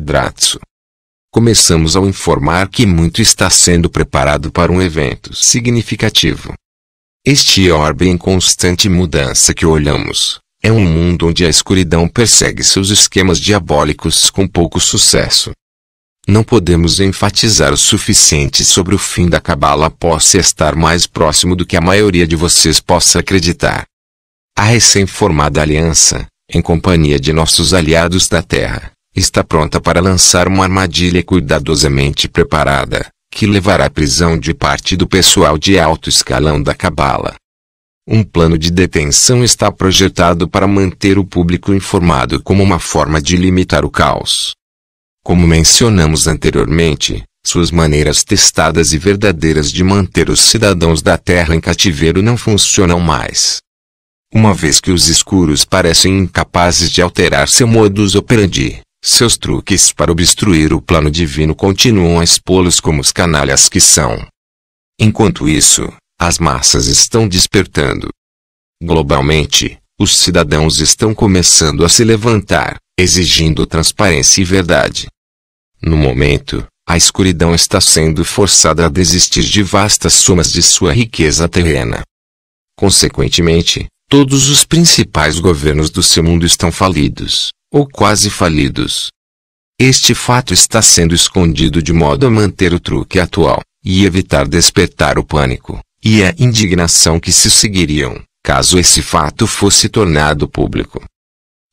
Dratso. Começamos ao informar que muito está sendo preparado para um evento significativo. Este orbe em constante mudança que olhamos, é um mundo onde a escuridão persegue seus esquemas diabólicos com pouco sucesso. Não podemos enfatizar o suficiente sobre o fim da cabala possa estar mais próximo do que a maioria de vocês possa acreditar. A recém-formada aliança, em companhia de nossos aliados da Terra, está pronta para lançar uma armadilha cuidadosamente preparada, que levará à prisão de parte do pessoal de alto escalão da Cabala. Um plano de detenção está projetado para manter o público informado como uma forma de limitar o caos. Como mencionamos anteriormente, suas maneiras testadas e verdadeiras de manter os cidadãos da Terra em cativeiro não funcionam mais. Uma vez que os escuros parecem incapazes de alterar seu modus operandi, seus truques para obstruir o plano divino continuam a expô-los como os canalhas que são. Enquanto isso, as massas estão despertando. Globalmente, os cidadãos estão começando a se levantar, exigindo transparência e verdade. No momento, a escuridão está sendo forçada a desistir de vastas somas de sua riqueza terrena. Consequentemente, todos os principais governos do seu mundo estão falidos ou quase falidos. Este fato está sendo escondido de modo a manter o truque atual, e evitar despertar o pânico, e a indignação que se seguiriam, caso esse fato fosse tornado público.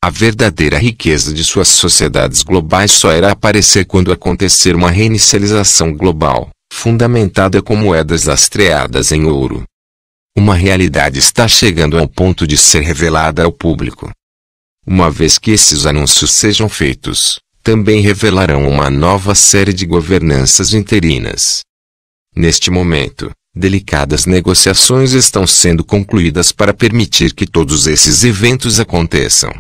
A verdadeira riqueza de suas sociedades globais só irá aparecer quando acontecer uma reinicialização global, fundamentada com moedas lastreadas em ouro. Uma realidade está chegando ao ponto de ser revelada ao público, uma vez que esses anúncios sejam feitos, também revelarão uma nova série de governanças interinas. Neste momento, delicadas negociações estão sendo concluídas para permitir que todos esses eventos aconteçam.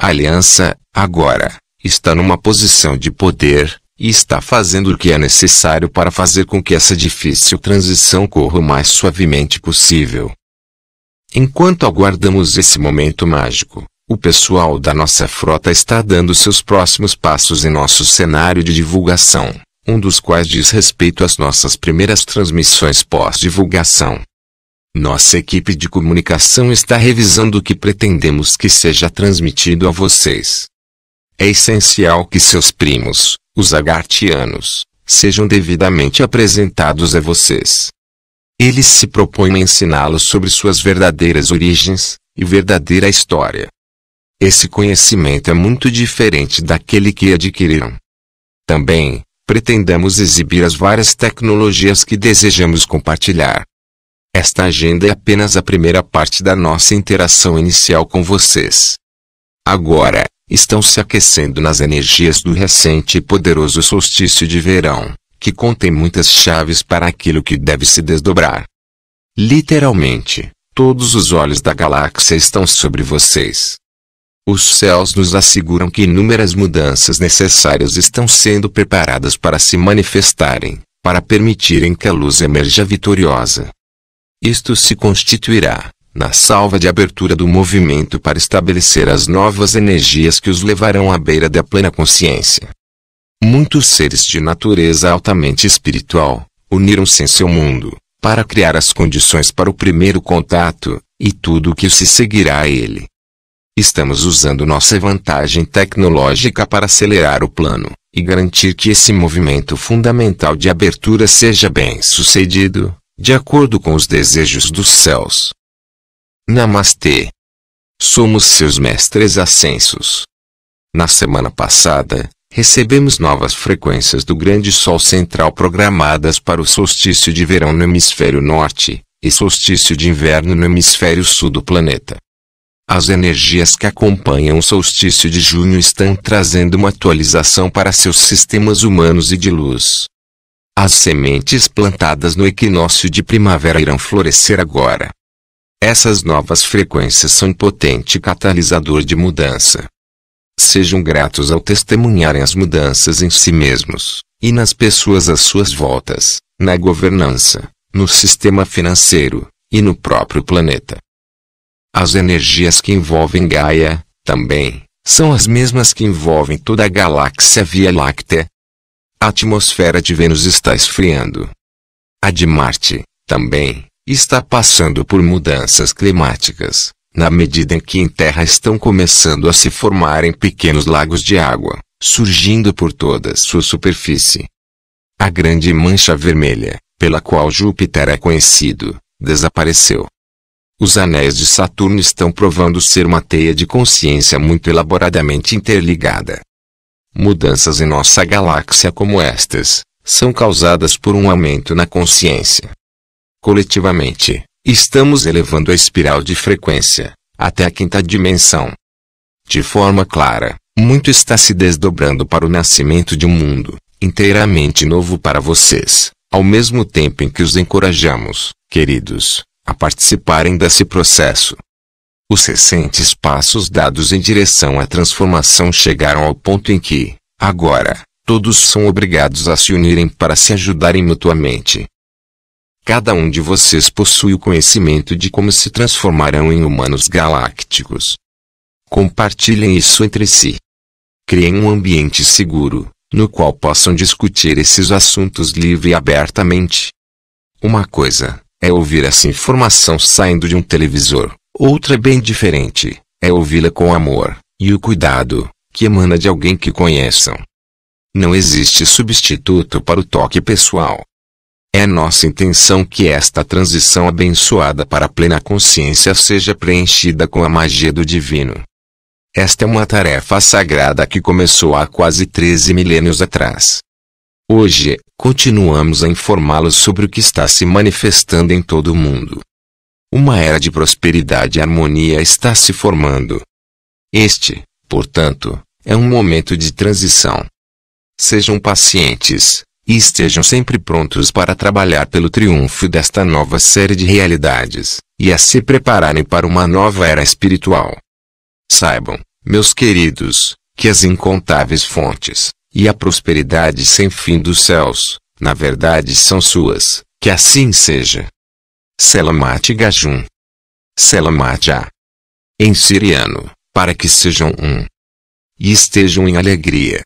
A aliança, agora, está numa posição de poder e está fazendo o que é necessário para fazer com que essa difícil transição corra o mais suavemente possível. Enquanto aguardamos esse momento mágico, o pessoal da nossa frota está dando seus próximos passos em nosso cenário de divulgação, um dos quais diz respeito às nossas primeiras transmissões pós-divulgação. Nossa equipe de comunicação está revisando o que pretendemos que seja transmitido a vocês. É essencial que seus primos, os agartianos, sejam devidamente apresentados a vocês. Eles se propõem a ensiná-los sobre suas verdadeiras origens e verdadeira história. Esse conhecimento é muito diferente daquele que adquiriram. Também, pretendemos exibir as várias tecnologias que desejamos compartilhar. Esta agenda é apenas a primeira parte da nossa interação inicial com vocês. Agora, estão se aquecendo nas energias do recente e poderoso solstício de verão, que contém muitas chaves para aquilo que deve se desdobrar. Literalmente, todos os olhos da galáxia estão sobre vocês. Os céus nos asseguram que inúmeras mudanças necessárias estão sendo preparadas para se manifestarem, para permitirem que a luz emerja vitoriosa. Isto se constituirá, na salva de abertura do movimento para estabelecer as novas energias que os levarão à beira da plena consciência. Muitos seres de natureza altamente espiritual uniram-se em seu mundo para criar as condições para o primeiro contato e tudo o que se seguirá a ele. Estamos usando nossa vantagem tecnológica para acelerar o plano e garantir que esse movimento fundamental de abertura seja bem sucedido, de acordo com os desejos dos céus. Namastê. Somos seus mestres ascensos. Na semana passada, recebemos novas frequências do grande Sol central programadas para o solstício de verão no hemisfério norte e solstício de inverno no hemisfério sul do planeta. As energias que acompanham o solstício de junho estão trazendo uma atualização para seus sistemas humanos e de luz. As sementes plantadas no equinócio de primavera irão florescer agora. Essas novas frequências são um potente catalisador de mudança. Sejam gratos ao testemunharem as mudanças em si mesmos, e nas pessoas às suas voltas, na governança, no sistema financeiro, e no próprio planeta. As energias que envolvem Gaia, também, são as mesmas que envolvem toda a galáxia Via Láctea. A atmosfera de Vênus está esfriando. A de Marte, também, está passando por mudanças climáticas, na medida em que em Terra estão começando a se formarem pequenos lagos de água, surgindo por toda sua superfície. A grande mancha vermelha, pela qual Júpiter é conhecido, desapareceu. Os anéis de Saturno estão provando ser uma teia de consciência muito elaboradamente interligada. Mudanças em nossa galáxia como estas são causadas por um aumento na consciência. Coletivamente, estamos elevando a espiral de frequência até a quinta dimensão. De forma clara, muito está se desdobrando para o nascimento de um mundo inteiramente novo para vocês, ao mesmo tempo em que os encorajamos, queridos, a participarem desse processo. Os recentes passos dados em direção à transformação chegaram ao ponto em que, agora, todos são obrigados a se unirem para se ajudarem mutuamente. Cada um de vocês possui o conhecimento de como se transformarão em humanos galácticos. Compartilhem isso entre si. Criem um ambiente seguro, no qual possam discutir esses assuntos livre e abertamente. Uma coisa, é ouvir essa informação saindo de um televisor. Outra é bem diferente é ouvi-la com amor e o cuidado que emana de alguém que conheçam. Não existe substituto para o toque pessoal. É nossa intenção que esta transição abençoada para a plena consciência seja preenchida com a magia do divino. Esta é uma tarefa sagrada que começou há quase 13 milênios atrás. Hoje, continuamos a informá-los sobre o que está se manifestando em todo o mundo. Uma era de prosperidade e harmonia está se formando. Este, portanto, é um momento de transição. Sejam pacientes, e estejam sempre prontos para trabalhar pelo triunfo desta nova série de realidades, e a se prepararem para uma nova era espiritual. Saibam, meus queridos, que as incontáveis fontes, e a prosperidade sem fim dos céus, na verdade são suas, que assim seja. Selamat Gajum. Selamat Já. Em siriano, para que sejam um. E estejam em alegria.